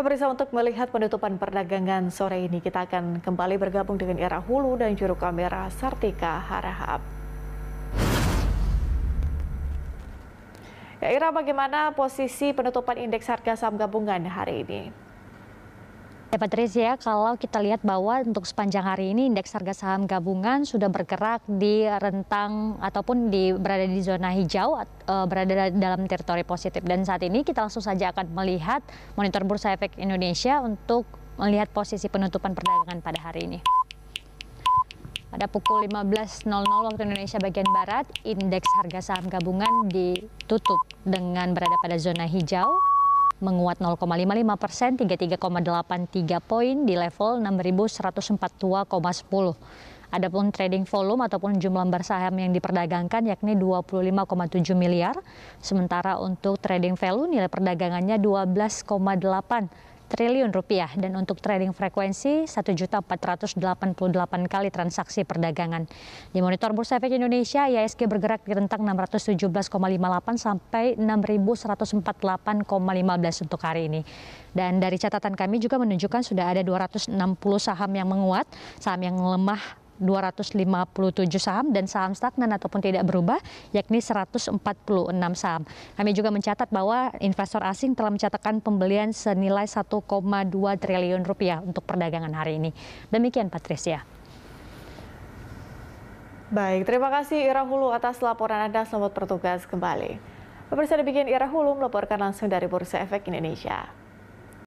Pemirsa untuk melihat penutupan perdagangan sore ini, kita akan kembali bergabung dengan Ira Hulu dan juru kamera Sartika Harahap. Ya, Ira, bagaimana posisi penutupan indeks harga saham gabungan hari ini? Ya Patricia, kalau kita lihat bahwa untuk sepanjang hari ini indeks harga saham gabungan sudah bergerak di rentang ataupun di berada di zona hijau, e, berada dalam teritori positif. Dan saat ini kita langsung saja akan melihat monitor Bursa Efek Indonesia untuk melihat posisi penutupan perdagangan pada hari ini. Pada pukul 15.00 waktu Indonesia bagian Barat, indeks harga saham gabungan ditutup dengan berada pada zona hijau menguat 0,55 persen, 33,83 poin di level 6.142,10. Adapun trading volume ataupun jumlah lembar saham yang diperdagangkan yakni 25,7 miliar, sementara untuk trading value nilai perdagangannya 12,8 triliun rupiah dan untuk trading frekuensi 1.488 kali transaksi perdagangan. Di monitor Bursa Efek Indonesia, IISG bergerak di rentang 617,58 sampai 6.148,15 untuk hari ini. Dan dari catatan kami juga menunjukkan sudah ada 260 saham yang menguat, saham yang lemah 257 saham dan saham stagnan ataupun tidak berubah yakni 146 saham. Kami juga mencatat bahwa investor asing telah mencatatkan pembelian senilai 1,2 triliun rupiah untuk perdagangan hari ini. Demikian Patricia. Baik, terima kasih Ira Hulu atas laporan Anda. Selamat bertugas kembali. Pemirsa demikian Ira Hulu melaporkan langsung dari Bursa Efek Indonesia.